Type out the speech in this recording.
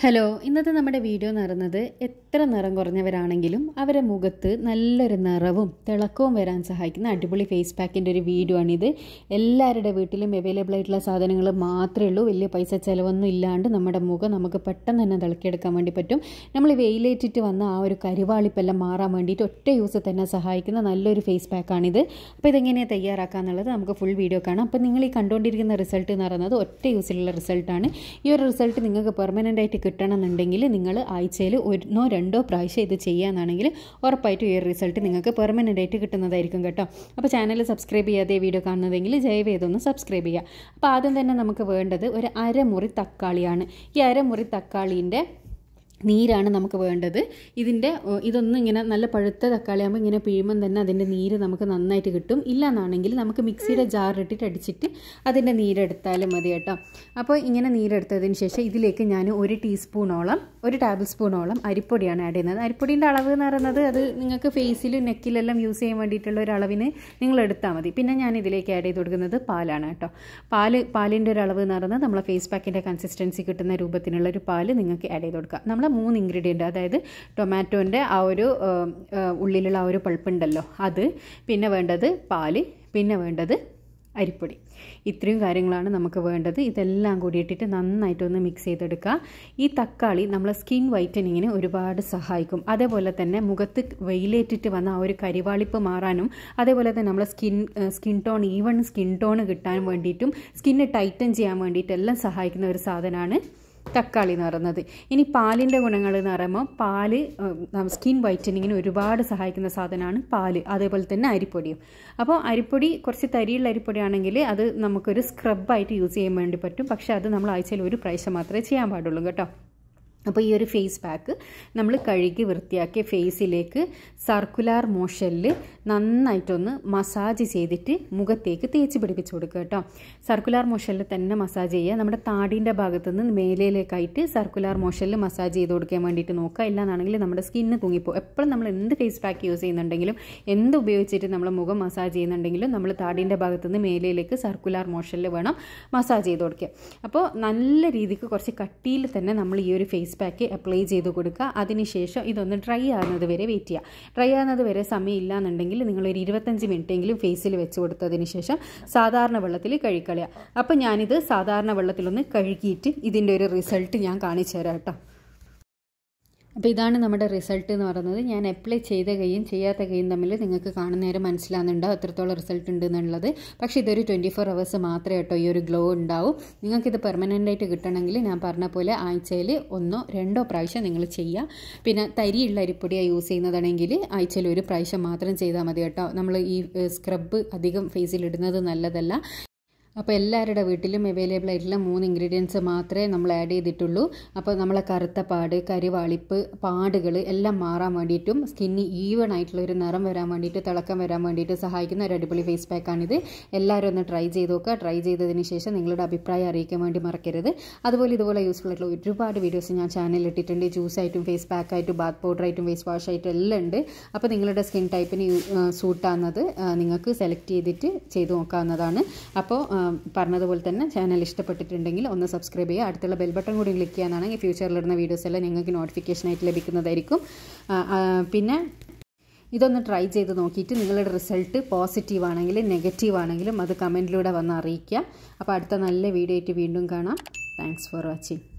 hello ഇന്നത്തെ നമ്മുടെ video എന്ന് പറയുന്നത് എത്ര നിറം കുറഞ്ഞവരാണെങ്കിലും അവരുടെ മുഖത്ത് നല്ലൊരു നിറവും തിളക്കവും വരാൻ സഹായിക്കുന്ന അടിപൊളി ഫേസ് പാക്കിൻ്റെ ഒരു വീഡിയോ ആണിത് എല്ലാവരുടെ വീട്ടിലും അവൈലബിൾ ആയിട്ടുള്ള സാധനങ്ങൾ മാത്രമേ ഉള്ളൂ വലിയ പൈസ ചിലവൊന്നും ഇല്ലാണ്ട് നമ്മുടെ മുഖം നമുക്ക് പെട്ടെന്ന് തന്നെ തിളക്കിയെടുക്കാൻ വേണ്ടി പറ്റും നമ്മൾ വെയിലേറ്റിട്ട് വന്ന ആ ഒരു കരിവാളിപ്പെല്ലാം മാറാൻ വേണ്ടിയിട്ട് ഒറ്റ യൂസ് തന്നെ സഹായിക്കുന്ന നല്ലൊരു ഫേസ് പാക്കാണിത് അപ്പോൾ ഇതെങ്ങനെയാണ് എന്നുള്ളത് നമുക്ക് ഫുൾ വീഡിയോ കാണാം അപ്പോൾ നിങ്ങൾ ഈ കണ്ടുകൊണ്ടിരിക്കുന്ന റിസൾട്ട് എന്ന് പറയുന്നത് ഒറ്റ യൂസിലുള്ള റിസൾട്ടാണ് ഈ ഒരു റിസൾട്ട് നിങ്ങൾക്ക് പെർമനൻ്റ് ആയിട്ട് കിട്ടണമെന്നുണ്ടെങ്കിൽ നിങ്ങൾ ആഴ്ചയിൽ ഒന്നോ രണ്ടോ പ്രാവശ്യം ഇത് ചെയ്യാന്നാണെങ്കിൽ ഉറപ്പായിട്ടും ഈ റിസൾട്ട് നിങ്ങൾക്ക് പെർമനൻ്റ് ആയിട്ട് കിട്ടുന്നതായിരിക്കും കേട്ടോ അപ്പോൾ ചാനൽ സബ്സ്ക്രൈബ് ചെയ്യാതെ വീഡിയോ കാണുന്നതെങ്കിൽ ജൈവേദൊന്ന് സബ്സ്ക്രൈബ് ചെയ്യുക അപ്പോൾ ആദ്യം തന്നെ നമുക്ക് വേണ്ടത് ഒരു അരമുറി തക്കാളിയാണ് ഈ അരമുറി തക്കാളീൻ്റെ നീരാണ് നമുക്ക് വേണ്ടത് ഇതിൻ്റെ ഇതൊന്നും ഇങ്ങനെ നല്ല പഴുത്ത തക്കാളി ആകുമ്പോൾ ഇങ്ങനെ പിഴുമ്പം തന്നെ അതിൻ്റെ നീര് നമുക്ക് നന്നായിട്ട് കിട്ടും എന്നാണെങ്കിൽ നമുക്ക് മിക്സിയുടെ ജാറിട്ടിട്ട് അടിച്ചിട്ട് അതിൻ്റെ നീരെടുത്താലും മതി കേട്ടോ അപ്പോൾ ഇങ്ങനെ നീരെടുത്തതിന് ശേഷം ഇതിലേക്ക് ഞാൻ ഒരു ടീസ്പൂണോളം ഒരു ടേബിൾ സ്പൂണോളം അരിപ്പൊടിയാണ് ആഡ് ചെയ്യുന്നത് അരിപ്പൊടിൻ്റെ അളവ് എന്ന് പറയുന്നത് അത് നിങ്ങൾക്ക് ഫേസിലും നെക്കിലെല്ലാം യൂസ് ചെയ്യാൻ വേണ്ടിയിട്ടുള്ള ഒരു അളവിന് നിങ്ങൾ എടുത്താൽ മതി പിന്നെ ഞാൻ ഇതിലേക്ക് ആഡ് ചെയ്ത് കൊടുക്കുന്നത് പാലാണ് കേട്ടോ പാല് പാലിൻ്റെ ഒരു അളവ് എന്ന് പറയുന്നത് നമ്മളെ ഫേസ് പാക്കിൻ്റെ കൺസിസ്റ്റൻസി കിട്ടുന്ന രൂപത്തിനുള്ള ഒരു പാല് നിങ്ങൾക്ക് ആഡ് ചെയ്ത് കൊടുക്കുക നമ്മൾ മൂന്ന് ഇൻഗ്രീഡിയൻറ്റ് അതായത് ടൊമാറ്റോൻ്റെ ആ ഒരു ഉള്ളിലുള്ള ആ ഒരു പൾപ്പുണ്ടല്ലോ അത് പിന്നെ വേണ്ടത് പാല് പിന്നെ വേണ്ടത് അരിപ്പൊടി ഇത്രയും കാര്യങ്ങളാണ് നമുക്ക് വേണ്ടത് ഇതെല്ലാം കൂടി ഇട്ടിട്ട് നന്നായിട്ടൊന്ന് മിക്സ് ചെയ്തെടുക്കുക ഈ തക്കാളി നമ്മളെ സ്കിൻ വൈറ്റനിങ്ങിന് ഒരുപാട് സഹായിക്കും അതേപോലെ തന്നെ മുഖത്ത് വെയിലേറ്റിട്ട് വന്ന ആ ഒരു കരിവാളിപ്പ് മാറാനും അതേപോലെ തന്നെ നമ്മളെ skin skin tone even skin tone കിട്ടാൻ വേണ്ടിയിട്ടും സ്കിന്ന് ടൈറ്റൻ ചെയ്യാൻ വേണ്ടിയിട്ടെല്ലാം സഹായിക്കുന്ന ഒരു സാധനമാണ് തക്കാളി എന്ന് പറയുന്നത് ഇനി പാലിൻ്റെ ഗുണങ്ങൾ എന്ന് പറയുമ്പോൾ പാല് സ്കിൻ വൈറ്റനിങ്ങിന് ഒരുപാട് സഹായിക്കുന്ന സാധനമാണ് പാല് അതേപോലെ തന്നെ അരിപ്പൊടിയും അപ്പോൾ അരിപ്പൊടി കുറച്ച് തരിയുള്ള അരിപ്പൊടിയാണെങ്കിൽ അത് നമുക്കൊരു സ്ക്രബായിട്ട് യൂസ് ചെയ്യാൻ വേണ്ടി പറ്റും പക്ഷേ അത് നമ്മൾ ആഴ്ചയിൽ ഒരു പ്രാവശ്യം മാത്രമേ ചെയ്യാൻ പാടുള്ളൂ കേട്ടോ അപ്പോൾ ഈ ഒരു ഫേസ് പാക്ക് നമ്മൾ കഴുകി വൃത്തിയാക്കിയ ഫേസിലേക്ക് സർക്കുലാർ മോഷനിൽ നന്നായിട്ടൊന്ന് മസാജ് ചെയ്തിട്ട് മുഖത്തേക്ക് തേച്ച് പിടിപ്പിച്ചു കൊടുക്കുക കേട്ടോ സർക്കുലാർ മോഷനിൽ തന്നെ മസാജ് ചെയ്യുക നമ്മുടെ താടിൻ്റെ ഭാഗത്തുനിന്ന് നിന്ന് മേലയിലേക്കായിട്ട് സർക്കുലാർ മോഷനിൽ മസാജ് ചെയ്ത് കൊടുക്കാൻ വേണ്ടിയിട്ട് നോക്കുക ഇല്ലാന്നാണെങ്കിൽ നമ്മുടെ സ്കിന്ന് തൂങ്ങിപ്പോൾ എപ്പോഴും നമ്മൾ എന്ത് ഫേസ് പാക്ക് യൂസ് ചെയ്യുന്നുണ്ടെങ്കിലും എന്ത് ഉപയോഗിച്ചിട്ട് നമ്മൾ മുഖം മസാജ് ചെയ്യുന്നുണ്ടെങ്കിലും നമ്മൾ താടിൻ്റെ ഭാഗത്തുനിന്ന് നിന്ന് മേലയിലേക്ക് സർക്കുലാർ മോഷനിൽ വേണം മസാജ് ചെയ്ത് കൊടുക്കുക അപ്പോൾ നല്ല രീതിക്ക് കുറച്ച് കട്ടിയിൽ തന്നെ നമ്മൾ ഈ ഒരു ഫേസ് പാക്ക് അപ്ലൈ ചെയ്ത് കൊടുക്കുക അതിനുശേഷം ഇതൊന്ന് ഡ്രൈ ആകുന്നത് വരെ വെയിറ്റ് ചെയ്യുക ഡ്രൈ ആകുന്നത് വരെ സമയം നിങ്ങൾ ഒരു ഇരുപത്തഞ്ച് എങ്കിലും ഫേസിൽ വെച്ച് കൊടുത്തതിന് ശേഷം സാധാരണ വെള്ളത്തിൽ കഴുകളയുക അപ്പോൾ ഞാനിത് സാധാരണ വെള്ളത്തിലൊന്ന് കഴുകിയിട്ട് ഇതിൻ്റെ ഒരു റിസൾട്ട് ഞാൻ കാണിച്ചു തരാം കേട്ടോ അപ്പോൾ ഇതാണ് നമ്മുടെ റിസൾട്ട് എന്ന് പറയുന്നത് ഞാൻ അപ്ലൈ ചെയ്ത കൈയും ചെയ്യാത്ത കൈയും തമ്മിൽ നിങ്ങൾക്ക് നേരം മനസ്സിലാകുന്നുണ്ടോ എത്രത്തോളം റിസൾട്ട് ഉണ്ട് എന്നുള്ളത് പക്ഷേ ഇതൊരു ട്വൻറ്റി ഫോർ അവേഴ്സ് മാത്രമേ കേട്ടോ ഈ ഒരു ഗ്ലോ ഉണ്ടാവും നിങ്ങൾക്കിത് പെർമനൻ്റായിട്ട് ആയിട്ട് കിട്ടണമെങ്കിൽ ഞാൻ പറഞ്ഞ പോലെ ആഴ്ചയിൽ ഒന്നോ രണ്ടോ പ്രാവശ്യം നിങ്ങൾ ചെയ്യുക പിന്നെ തരിയുള്ള അരിപ്പൊടിയാണ് യൂസ് ചെയ്യുന്നതാണെങ്കിൽ ആഴ്ചയിൽ ഒരു പ്രാവശ്യം മാത്രം ചെയ്താൽ മതി കേട്ടോ നമ്മൾ ഈ സ്ക്രബ്ബ് അധികം ഫേസിൽ ഇടുന്നത് നല്ലതല്ല അപ്പോൾ എല്ലാവരുടെ വീട്ടിലും അവൈലബിൾ ആയിട്ടുള്ള മൂന്ന് ഇൻഗ്രീഡിയൻസ് മാത്രമേ നമ്മൾ ആഡ് ചെയ്തിട്ടുള്ളൂ അപ്പോൾ നമ്മളെ കറുത്ത പാട് കരിവാളിപ്പ് പാടുകൾ എല്ലാം മാറാൻ വേണ്ടിയിട്ടും സ്കിന്ന് ഈവൺ ആയിട്ടുള്ള ഒരു നിറം വരാൻ വേണ്ടിയിട്ട് തിളക്കം വരാൻ വേണ്ടിയിട്ട് സഹായിക്കുന്ന ഒരു അടിപൊളി ഫേസ് പാക്കാണിത് എല്ലാവരും ഒന്ന് ട്രൈ ചെയ്ത് നോക്കുക ട്രൈ ചെയ്തതിന് ശേഷം നിങ്ങളുടെ അഭിപ്രായം അറിയിക്കാൻ വേണ്ടി മറക്കരുത് അതുപോലെ ഇതുപോലെ യൂസ്ഫുൾ ആയിട്ടുള്ള ഒരുപാട് വീഡിയോസ് ഞാൻ ചാനലിൽ ഇട്ടിട്ടുണ്ട് ജ്യൂസ് ആയിട്ടും ഫേസ് പാക്കായിട്ടും ബാത്ത് പൗഡറായിട്ടും ഫേസ് വാഷ് ആയിട്ടും എല്ലാം ഉണ്ട് അപ്പോൾ നിങ്ങളുടെ സ്കിൻ ടൈപ്പിന് സൂട്ടാകുന്നത് നിങ്ങൾക്ക് സെലക്ട് ചെയ്തിട്ട് ചെയ്ത് നോക്കാവുന്നതാണ് അപ്പോൾ പറഞ്ഞതുപോലെ തന്നെ ചാനൽ ഇഷ്ടപ്പെട്ടിട്ടുണ്ടെങ്കിൽ ഒന്ന് സബ്സ്ക്രൈബ് ചെയ്യുക അടുത്തുള്ള ബെൽ ബട്ടൺ കൂടി ക്ലിക്ക് ചെയ്യാനാണെങ്കിൽ ഫ്യൂച്ചറിലിടുന്ന വീഡിയോസ് എല്ലാം നിങ്ങൾക്ക് നോട്ടിഫിക്കേഷനായിട്ട് ലഭിക്കുന്നതായിരിക്കും പിന്നെ ഇതൊന്ന് ട്രൈ ചെയ്ത് നോക്കിയിട്ട് നിങ്ങളുടെ റിസൾട്ട് പോസിറ്റീവ് ആണെങ്കിലും നെഗറ്റീവ് ആണെങ്കിലും അത് കമൻറ്റിലൂടെ വന്ന് അറിയിക്കുക അപ്പോൾ അടുത്ത നല്ല വീഡിയോ ആയിട്ട് വീണ്ടും കാണാം താങ്ക്സ് ഫോർ വാച്ചിങ്